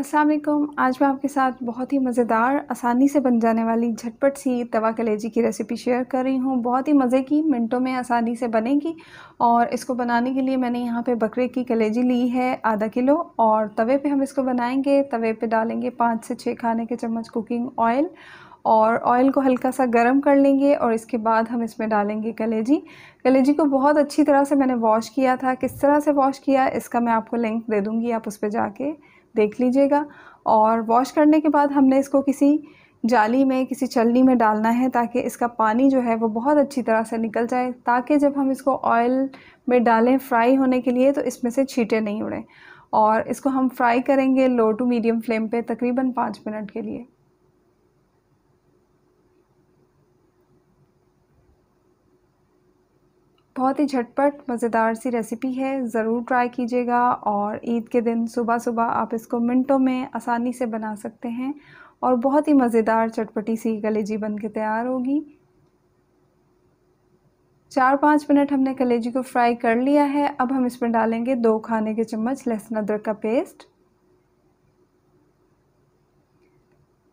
असलम आज मैं आपके साथ बहुत ही मज़ेदार आसानी से बन जाने वाली झटपट सी तवा कलेजी की रेसिपी शेयर कर रही हूँ बहुत ही मज़े की मिनटों में आसानी से बनेगी और इसको बनाने के लिए मैंने यहाँ पे बकरे की कलेजी ली है आधा किलो और तवे पे हम इसको बनाएंगे तवे पे डालेंगे पाँच से छः खाने के चम्मच कुकिंग ऑयल और ऑयल को हल्का सा गर्म कर लेंगे और इसके बाद हम इसमें डालेंगे कलेजी कलेजी को बहुत अच्छी तरह से मैंने वॉश किया था किस तरह से वॉश किया इसका मैं आपको लिंक दे दूँगी आप उस पर जाके देख लीजिएगा और वॉश करने के बाद हमने इसको किसी जाली में किसी चलनी में डालना है ताकि इसका पानी जो है वो बहुत अच्छी तरह से निकल जाए ताकि जब हम इसको ऑयल में डालें फ्राई होने के लिए तो इसमें से छीटे नहीं उड़ें और इसको हम फ्राई करेंगे लो टू मीडियम फ्लेम पे तकरीबन पाँच मिनट के लिए बहुत ही झटपट मज़ेदार सी रेसिपी है ज़रूर ट्राई कीजिएगा और ईद के दिन सुबह सुबह आप इसको मिनटों में आसानी से बना सकते हैं और बहुत ही मज़ेदार चटपटी सी कलेजी बन के तैयार होगी चार पाँच मिनट हमने कलेजी को फ्राई कर लिया है अब हम इसमें डालेंगे दो खाने के चम्मच लहसुन अदरक का पेस्ट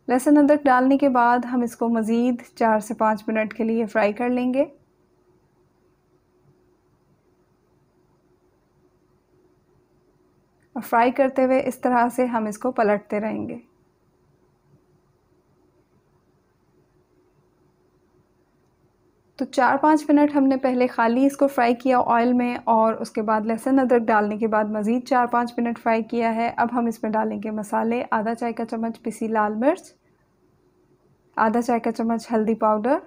लहसुन अदरक डालने के बाद हम इसको मज़ीद चार से पाँच मिनट के लिए फ्राई कर लेंगे और फ्राई करते हुए इस तरह से हम इसको पलटते रहेंगे तो चार पाँच मिनट हमने पहले खाली इसको फ्राई किया ऑयल में और उसके बाद लहसुन अदरक डालने के बाद मज़ीद चार पाँच मिनट फ्राई किया है अब हम इसमें डालेंगे मसाले आधा चाय का चम्मच पिसी लाल मिर्च आधा चाय का चम्मच हल्दी पाउडर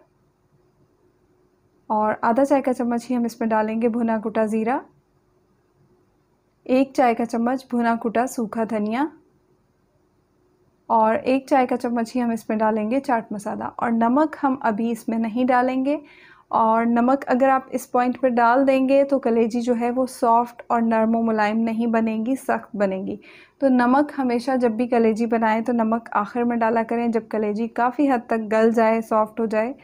और आधा चाय का चम्मच ही हम इसमें डालेंगे भुना कुटा ज़ीरा एक चाय का चम्मच भुना कुटा सूखा धनिया और एक चाय का चम्मच ही हम इसमें डालेंगे चाट मसाला और नमक हम अभी इसमें नहीं डालेंगे और नमक अगर आप इस पॉइंट पर डाल देंगे तो कलेजी जो है वो सॉफ्ट और नरम मुलायम नहीं बनेगी सख्त बनेगी तो नमक हमेशा जब भी कलेजी बनाएं तो नमक आखिर में डाला करें जब कलेजी काफ़ी हद तक गल जाए सॉफ्ट हो जाए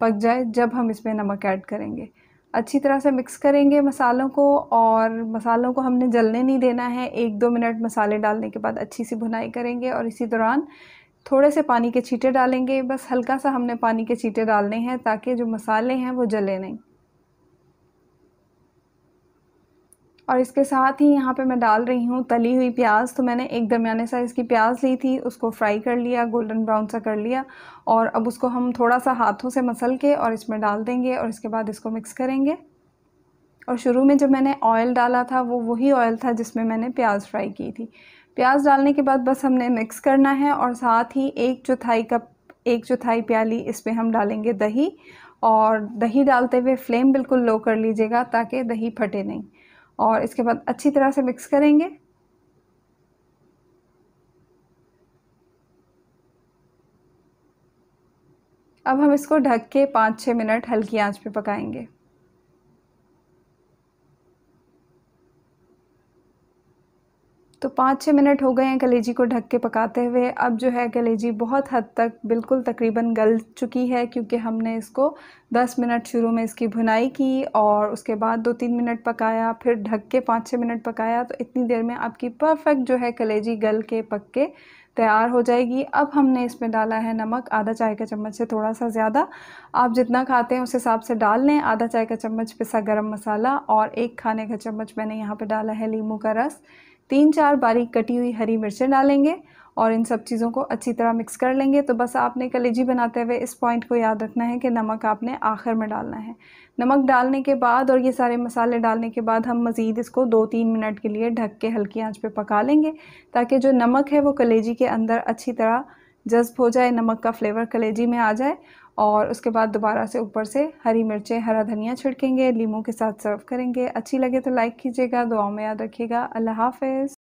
पक जाए जब हम इसमें नमक ऐड करेंगे अच्छी तरह से मिक्स करेंगे मसालों को और मसालों को हमने जलने नहीं देना है एक दो मिनट मसाले डालने के बाद अच्छी सी भुनाई करेंगे और इसी दौरान थोड़े से पानी के छींटे डालेंगे बस हल्का सा हमने पानी के छींटे डालने हैं ताकि जो मसाले हैं वो जले नहीं और इसके साथ ही यहाँ पे मैं डाल रही हूँ तली हुई प्याज तो मैंने एक दरमियाने साइज़ की प्याज ली थी उसको फ्राई कर लिया गोल्डन ब्राउन सा कर लिया और अब उसको हम थोड़ा सा हाथों से मसल के और इसमें डाल देंगे और इसके बाद इसको मिक्स करेंगे और शुरू में जो मैंने ऑयल डाला था वो वही ऑयल था जिसमें मैंने प्याज फ्राई की थी प्याज डालने के बाद बस हमने मिक्स करना है और साथ ही एक चौथाई कप एक चौथाई प्याली इस पर हम डालेंगे दही और दही डालते हुए फ्लेम बिल्कुल लो कर लीजिएगा ताकि दही फटे नहीं और इसके बाद अच्छी तरह से मिक्स करेंगे अब हम इसको ढक के पाँच छः मिनट हल्की आंच पे पकाएंगे तो पाँच छः मिनट हो गए हैं कलेजी को ढक के पकाते हुए अब जो है कलेजी बहुत हद तक बिल्कुल तकरीबन गल चुकी है क्योंकि हमने इसको दस मिनट शुरू में इसकी भुनाई की और उसके बाद दो तीन मिनट पकाया फिर ढक के पाँच छः मिनट पकाया तो इतनी देर में आपकी परफेक्ट जो है कलेजी गल के पक के तैयार हो जाएगी अब हमने इसमें डाला है नमक आधा चाय का चम्मच से थोड़ा सा ज़्यादा आप जितना खाते हैं उस हिसाब से डाल लें आधा चाय का चम्मच पिसा गरम मसाला और एक खाने का चम्मच मैंने यहाँ पे डाला है लीमू का रस तीन चार बारीक कटी हुई हरी मिर्चें डालेंगे और इन सब चीज़ों को अच्छी तरह मिक्स कर लेंगे तो बस आपने कलेजी बनाते हुए इस पॉइंट को याद रखना है कि नमक आपने आखिर में डालना है नमक डालने के बाद और ये सारे मसाले डालने के बाद हम मज़ीद इसको दो तीन मिनट के लिए ढक के हल्की आंच पे पका लेंगे ताकि जो नमक है वो कलेजी के अंदर अच्छी तरह जज्ब हो जाए नमक का फ्लेवर कलेजी में आ जाए और उसके बाद दोबारा से ऊपर से हरी मिर्चें हरा धनिया छिड़केंगे लीमू के साथ सर्व करेंगे अच्छी लगे तो लाइक कीजिएगा दुआओं में याद रखिएगा अल्लाह हाफिज़